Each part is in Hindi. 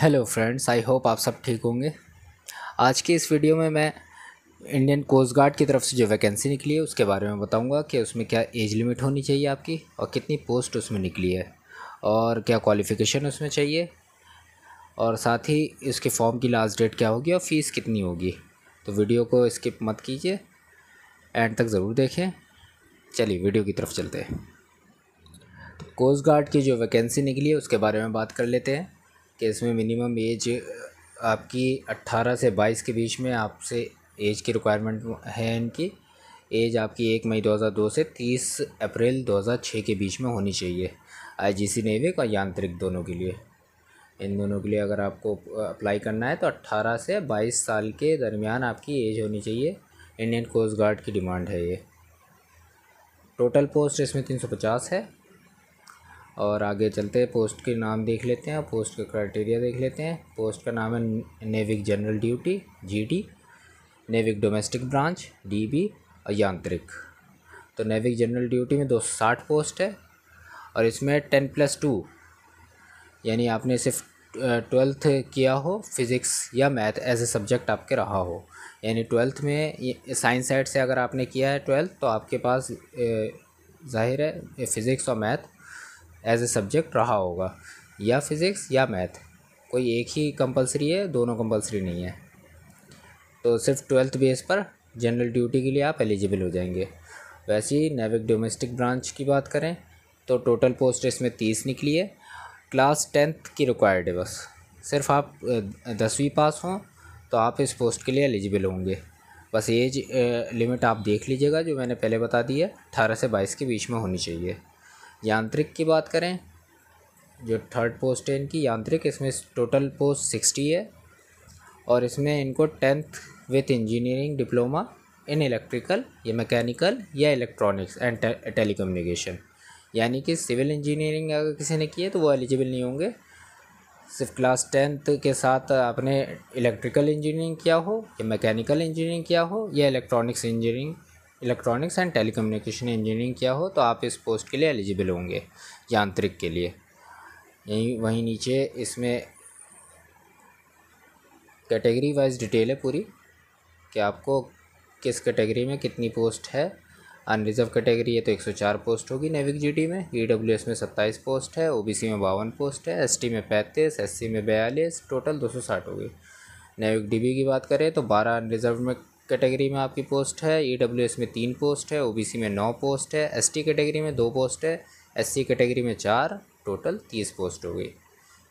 हेलो फ्रेंड्स आई होप आप सब ठीक होंगे आज के इस वीडियो में मैं इंडियन कोस्ट गार्ड की तरफ से जो वैकेंसी निकली है उसके बारे में बताऊंगा कि उसमें क्या एज लिमिट होनी चाहिए आपकी और कितनी पोस्ट उसमें निकली है और क्या क्वालिफ़िकेशन उसमें चाहिए और साथ ही इसके फॉर्म की लास्ट डेट क्या होगी और फ़ीस कितनी होगी तो वीडियो को स्किप मत कीजिए एंड तक ज़रूर देखें चलिए वीडियो की तरफ चलते हैं कोस्ट गार्ड की जो वैकेंसी निकली है उसके बारे में बात कर लेते हैं कि इसमें मिनिमम एज आपकी 18 से 22 के बीच में आपसे एज की रिक्वायरमेंट है इनकी एज आपकी एक मई 2002 से 30 अप्रैल 2006 के बीच में होनी चाहिए आईजीसी नेविक और यांत्रिक दोनों के लिए इन दोनों के लिए अगर आपको अप्लाई करना है तो 18 से 22 साल के दरमियान आपकी एज होनी चाहिए इंडियन कोस्ट गार्ड की डिमांड है ये टोटल पोस्ट इसमें पचास है और आगे चलते हैं पोस्ट के नाम देख लेते हैं पोस्ट का क्राइटेरिया देख लेते हैं पोस्ट का नाम है Navik general duty GD Navik domestic branch DB और यांत्रिक तो नेविक जनरल ड्यूटी में 260 पोस्ट है और इसमें टेन प्लस टू यानी आपने सिर्फ ट्वेल्थ किया हो फिज़िक्स या मैथ एज ए सब्जेक्ट आपके रहा हो यानी ट्वेल्थ में साइंस साइड से अगर आपने किया है ट्वेल्थ तो आपके पास जाहिर है फिज़िक्स और मैथ एज ए सब्जेक्ट रहा होगा या फिज़िक्स या मैथ कोई एक ही कंपलसरी है दोनों कंपलसरी नहीं है तो सिर्फ ट्वेल्थ बेस पर जनरल ड्यूटी के लिए आप एलिजिबल हो जाएंगे वैसे ही नेविक डोमेस्टिक ब्रांच की बात करें तो टोटल पोस्ट इसमें तीस निकली है क्लास टेंथ की रिक्वायर्ड है बस सिर्फ आप दसवीं पास हों तो आप इस पोस्ट के लिए एलिजिबल होंगे बस एज लिमिट आप देख लीजिएगा जो मैंने पहले बता दी है अठारह से बाईस के बीच में होनी चाहिए यांत्रिक की बात करें जो थर्ड पोस्ट है इनकी यांत्रिक इसमें टोटल पोस्ट सिक्सटी है और इसमें इनको tenth with engineering diploma in electrical या मैकेनिकल या इलेक्ट्रॉनिक्स एंड टेली कम्युनिकेशन यानी कि सिविल इंजीनियरिंग अगर किसी ने की है तो वो एलिजिबल नहीं होंगे सिर्फ क्लास टेंथ के साथ आपने इलेक्ट्रिकल इंजीनियरिंग किया हो या मैकेनिकल इंजीनियरिंग किया हो या electronics engineering electronics and telecommunication engineering किया हो तो आप इस पोस्ट के लिए एलिजिबल होंगे यांत्रिक के लिए यहीं वहीं नीचे इसमें कैटेगरी वाइज डिटेल है पूरी कि आपको किस कैटेगरी में कितनी पोस्ट है अनरिजर्व कैटेगरी है तो 104 पोस्ट होगी नेविक जी में ई में 27 पोस्ट है ओ में बावन पोस्ट है एस में पैंतीस एस में बयालीस टोटल 260 होगी नेविक डी की बात करें तो 12 अनरिजर्व में कैटेगरी में आपकी पोस्ट है ई e में तीन पोस्ट है ओ में नौ पोस्ट है एस कैटेगरी में दो पोस्ट है एस कैटेगरी में चार टोटल तीस पोस्ट हो गई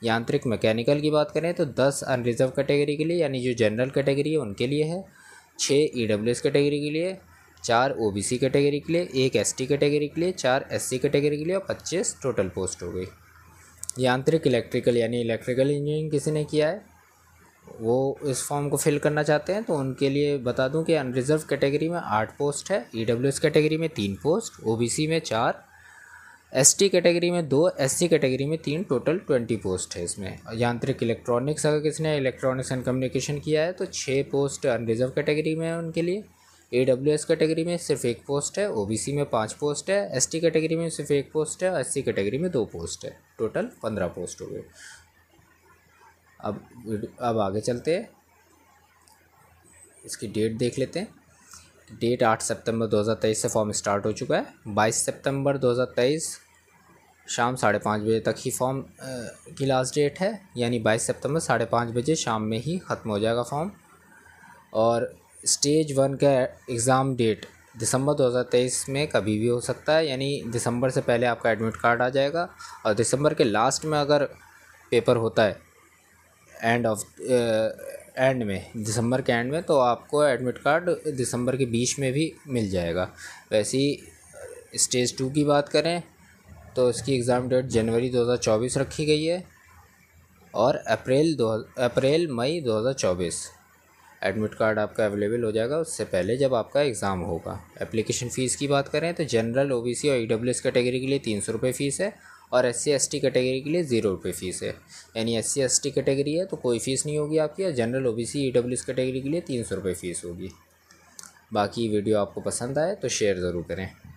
यांत्रिक मैकेनिकल की बात करें तो दस अनरिजर्व कैटेगरी के लिए यानी जो जनरल कैटेगरी है उनके लिए है छः ई e कैटेगरी के लिए चार ओ कैटेगरी के लिए एक एस कैटेगरी के लिए चार एस कैटेगरी के लिए और पच्चीस टोटल पोस्ट हो गई यांत्रिक इलेक्ट्रिकल यानी इलेक्ट्रिकल इंजीनियरिंग किसी ने किया है वो इस फॉर्म को फिल करना चाहते हैं तो उनके लिए बता दूं कि अनरिजर्व कैटेगरी में आठ पोस्ट है ई e कैटेगरी में तीन पोस्ट ओ में चार एस कैटेगरी में दो एस कैटेगरी में तीन टोटल ट्वेंटी पोस्ट है इसमें यांत्रिक इलेक्ट्रॉनिक्स अगर किसने इलेक्ट्रॉनिक्स एंड कम्युनिकेशन किया है तो छः पोस्ट अनरिजर्व कैटेगरी में है उनके लिए ए e कैटेगरी में सिर्फ एक पोस्ट है ओ में पाँच पोस्ट है एस कैटेगरी में सिर्फ एक पोस्ट है एस कैटेगरी में दो पोस्ट है टोटल पंद्रह पोस्ट हो गए अब अब आगे चलते हैं इसकी डेट देख लेते हैं डेट आठ सितंबर 2023 से फॉर्म स्टार्ट हो चुका है बाईस सितंबर 2023 शाम साढ़े पाँच बजे तक ही फॉर्म की लास्ट डेट है यानी बाईस सितंबर साढ़े पाँच बजे शाम में ही ख़त्म हो जाएगा फॉर्म और स्टेज वन का एग्ज़ाम डेट दिसंबर 2023 में कभी भी हो सकता है यानी दिसंबर से पहले आपका एडमिट कार्ड आ जाएगा और दिसंबर के लास्ट में अगर पेपर होता है एंड ऑफ एंड में दिसंबर के एंड में तो आपको एडमिट कार्ड दिसंबर के बीच में भी मिल जाएगा वैसे ही स्टेज uh, टू की बात करें तो इसकी एग्ज़ाम डेट जनवरी 2024 रखी गई है और अप्रैल दो अप्रैल मई 2024 एडमिट कार्ड आपका अवेलेबल हो जाएगा उससे पहले जब आपका एग्ज़ाम होगा एप्लीकेशन फ़ीस की बात करें तो जनरल ओबीसी और ईडब्ल्यूएस e कैटेगरी के लिए तीन सौ रुपये फ़ीस है और एस सी कैटेगरी के लिए ज़ीरो रुपये फ़ीस है यानी एस सी कैटेगरी है तो कोई फ़ीस नहीं होगी आपकी और general O B C E category के लिए तीन सौ रुपये फ़ीस होगी बाकी वीडियो आपको पसंद आए तो शेयर ज़रूर करें